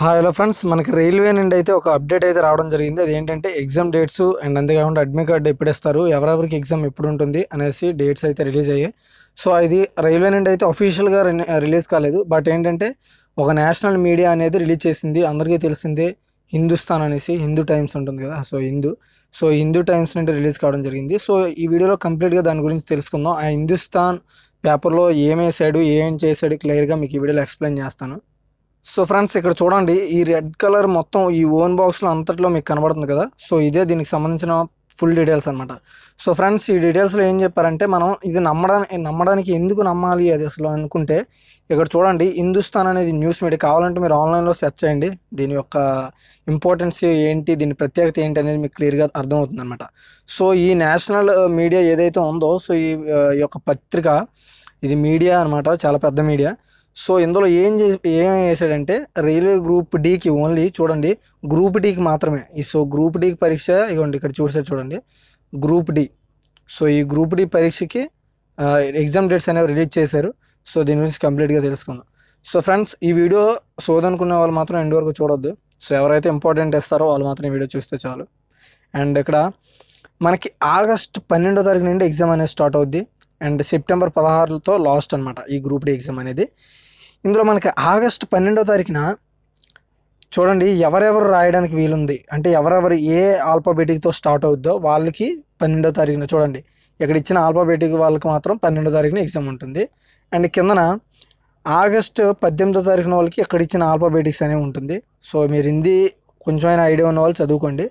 hello friends మనకి railway నుండి అయితే ఒక అప్డేట్ అయితే రావడం జరిగింది అది ఏంటంటే ఎగ్జామ్ డేట్స్ అండ్ అంతేకాకుండా అడ్మిట్ కార్డు ఎప్పుడు ఇస్తారు ఎవరెవరికి ఎగ్జామ్ ఎప్పుడు ఉంటుంది అనేసి డేట్స్ అయితే రిలీజ్ అయ్యాయి సో ఇది రైల్వే నుండి అయితే అఫీషియల్గా రిలీజ్ కాలేదు బట్ ఏంటంటే ఒక నేషనల్ మీడియా అనేది రిలీజ్ చేసింది అందరికీ తెలిసిందే హిందుస్థాన్ అనేసి హిందూ టైమ్స్ ఉంటుంది కదా so Hindu so Hindu Times నుండి రిలీజ్ కావడం జరిగింది సో ఈ వీడియోలో కంప్లీట్గా దాని గురించి తెలుసుకుందాం ఆ హిందుస్థాన్ పేపర్లో ఏమేసాడు ఏం చేశాడు క్లియర్గా మీకు ఈ వీడియోలో ఎక్స్ప్లెయిన్ చేస్తాను సో ఫ్రెండ్స్ ఇక్కడ చూడండి ఈ రెడ్ కలర్ మొత్తం ఈ ఓన్ బాక్స్లో అంతట్లో మీకు కనబడుతుంది కదా సో ఇదే దీనికి సంబంధించిన ఫుల్ డీటెయిల్స్ అనమాట సో ఫ్రెండ్స్ ఈ డీటెయిల్స్లో ఏం చెప్పారంటే మనం ఇది నమ్మడానికి నమ్మడానికి ఎందుకు నమ్మాలి అది అసలు అనుకుంటే ఇక్కడ చూడండి హిందుస్థాన్ అనేది న్యూస్ మీడియా కావాలంటే మీరు ఆన్లైన్లో సెర్చ్ చేయండి దీని యొక్క ఇంపార్టెన్స్ ఏంటి దీని ప్రత్యేకత ఏంటి అనేది మీకు క్లియర్గా అర్థమవుతుంది అనమాట సో ఈ నేషనల్ మీడియా ఏదైతే ఉందో సో ఈ యొక్క పత్రిక ఇది మీడియా అనమాట చాలా పెద్ద మీడియా సో ఇందులో ఏం చేసి ఏం వేసాడంటే రైల్వే గ్రూప్ డీకి ఓన్లీ చూడండి గ్రూప్ డీకి మాత్రమే సో గ్రూప్ డీకి పరీక్ష ఇవ్వండి ఇక్కడ చూసారు చూడండి గ్రూప్ డి సో ఈ గ్రూప్ డి పరీక్షకి ఎగ్జామ్ డేట్స్ అనేవి రిలీజ్ చేశారు సో దీని గురించి కంప్లీట్గా తెలుసుకుందాం సో ఫ్రెండ్స్ ఈ వీడియో సోదనుకున్న వాళ్ళు మాత్రం ఎండ్ వరకు చూడొద్దు సో ఎవరైతే ఇంపార్టెంట్ ఇస్తారో వాళ్ళు మాత్రం ఈ వీడియో చూస్తే చాలు అండ్ ఇక్కడ మనకి ఆగస్ట్ పన్నెండో తారీఖు నుండి ఎగ్జామ్ అనేది స్టార్ట్ అవుద్ది అండ్ సెప్టెంబర్ పదహారులతో లాస్ట్ అనమాట ఈ గ్రూప్ డి ఎగ్జామ్ అనేది ఇందులో మనకి ఆగస్ట్ పన్నెండో తారీఖున చూడండి ఎవరెవరు రాయడానికి వీలుంది అంటే ఎవరెవరు ఏ ఆల్ఫాబెటిక్తో స్టార్ట్ అవుద్దో వాళ్ళకి పన్నెండో తారీఖున చూడండి ఇక్కడ ఇచ్చిన ఆల్ఫాబెటిక్ వాళ్ళకి మాత్రం పన్నెండో తారీఖున ఎగ్జామ్ ఉంటుంది అండ్ కిందన ఆగస్ట్ పద్దెనిమిదో తారీఖున వాళ్ళకి ఇక్కడ ఇచ్చిన ఆల్ఫాబెటిక్స్ అనేవి ఉంటుంది సో మీరు హిందీ కొంచెమైనా ఐడియా ఉన్న వాళ్ళు చదువుకోండి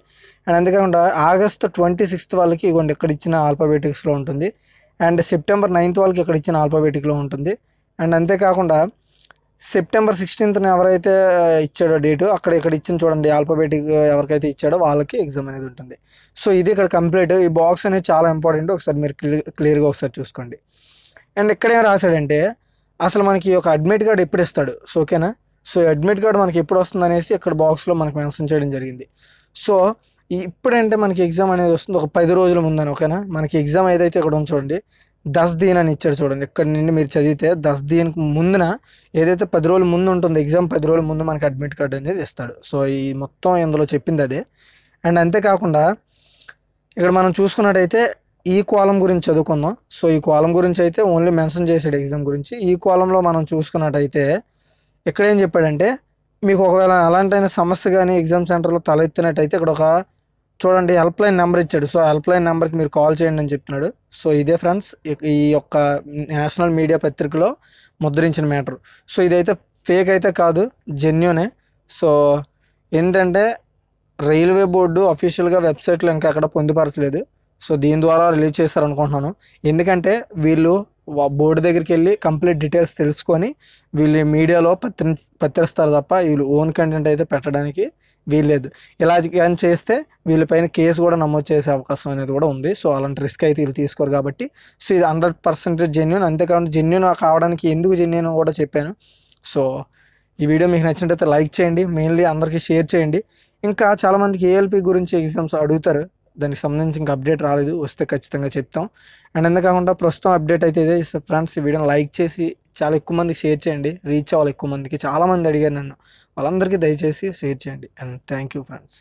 అండ్ అంతేకాకుండా ఆగస్ట్ ట్వంటీ సిక్స్త్ వాళ్ళకి ఇగోండి ఇక్కడ ఇచ్చిన ఆల్ఫాబెటిక్స్లో ఉంటుంది అండ్ సెప్టెంబర్ నైన్త్ వాళ్ళకి ఇక్కడ ఇచ్చిన ఆల్ఫాబెటిక్లో ఉంటుంది అండ్ అంతేకాకుండా సెప్టెంబర్ సిక్స్టీన్త్న ఎవరైతే ఇచ్చాడో డేటు అక్కడ ఇక్కడ ఇచ్చిన చూడండి ఆల్ఫాబెటిక్ ఎవరికైతే ఇచ్చాడో వాళ్ళకి ఎగ్జామ్ అనేది ఉంటుంది సో ఇది ఇక్కడ కంప్లీట్ ఈ బాక్స్ అనేది చాలా ఇంపార్టెంట్ ఒకసారి మీరు క్లియర్గా ఒకసారి చూసుకోండి అండ్ ఇక్కడ ఏం రాశాడంటే అసలు మనకి ఒక అడ్మిట్ కార్డ్ ఎప్పుడు ఇస్తాడు సో ఓకేనా సో అడ్మిట్ కార్డ్ మనకి ఎప్పుడు వస్తుంది అనేసి ఇక్కడ బాక్స్లో మనకి మెన్షన్ చేయడం జరిగింది సో ఇప్పుడంటే మనకి ఎగ్జామ్ అనేది వస్తుంది ఒక పది రోజుల ముందని ఓకేనా మనకి ఎగ్జామ్ ఏదైతే ఇక్కడ ఉంది చూడండి దస్ దీన్ అని ఇచ్చాడు చూడండి ఇక్కడ నుండి మీరు చదివితే దస్ దీన్ ముందున ఏదైతే పది రోజుల ముందు ఉంటుందో ఎగ్జామ్ పది రోజుల ముందు మనకి అడ్మిట్ కార్డ్ అనేది ఇస్తాడు సో ఈ మొత్తం ఇందులో చెప్పింది అదే అండ్ అంతేకాకుండా ఇక్కడ మనం చూసుకున్నట్టయితే ఈ కాలం గురించి చదువుకుందాం సో ఈ కాలం గురించి అయితే ఓన్లీ మెన్షన్ చేశాడు ఎగ్జామ్ గురించి ఈ కాలంలో మనం చూసుకున్నట్టయితే ఇక్కడ ఏం చెప్పాడంటే మీకు ఒకవేళ అలాంటి సమస్య కానీ ఎగ్జామ్ సెంటర్లో తలెత్తినట్టయితే ఇక్కడ ఒక చూడండి హెల్ప్ లైన్ నెంబర్ ఇచ్చాడు సో హెల్ప్లైన్ నెంబర్కి మీరు కాల్ చేయండి అని చెప్తున్నాడు సో ఇదే ఫ్రెండ్స్ ఈ యొక్క నేషనల్ మీడియా పత్రికలో ముద్రించిన మ్యాటర్ సో ఇదైతే ఫేక్ అయితే కాదు జెన్యునే సో ఏంటంటే రైల్వే బోర్డు అఫీషియల్గా వెబ్సైట్లో ఇంకా ఎక్కడ పొందుపరచలేదు సో దీని ద్వారా రిలీజ్ చేస్తారనుకుంటున్నాను ఎందుకంటే వీళ్ళు బోర్డు దగ్గరికి వెళ్ళి కంప్లీట్ డీటెయిల్స్ తెలుసుకొని వీళ్ళు మీడియాలో పత్రి పత్రిస్తారు తప్ప వీళ్ళు ఓన్ కంటెంట్ అయితే పెట్టడానికి వీల్లేదు ఇలా కానీ చేస్తే వీళ్ళపైన కేసు కూడా నమోదు చేసే అవకాశం అనేది కూడా ఉంది సో అలాంటి రిస్క్ అయితే వీళ్ళు తీసుకోరు కాబట్టి సో ఇది హండ్రెడ్ పర్సెంట్ జెన్యున్ అంతేకాకుండా జెన్యున్ కావడానికి ఎందుకు జెన్యున్ కూడా చెప్పాను సో ఈ వీడియో మీకు నచ్చినట్టయితే లైక్ చేయండి మెయిన్లీ అందరికీ షేర్ చేయండి ఇంకా చాలామందికి ఏఎల్పి గురించి ఎగ్జామ్స్ అడుగుతారు దానికి సంబంధించి ఇంకా అప్డేట్ రాలేదు వస్తే ఖచ్చితంగా చెప్తాం అండ్ అంతేకాకుండా ప్రస్తుతం అప్డేట్ అయితే ఇదే ఫ్రెండ్స్ ఈ వీడియోని లైక్ చేసి చాలా ఎక్కువ మందికి షేర్ చేయండి రీచ్ అవ్వాలి ఎక్కువ మందికి చాలామంది అడిగారు నన్ను వాళ్ళందరికీ దయచేసి షేర్ చేయండి అండ్ థ్యాంక్ యూ ఫ్రెండ్స్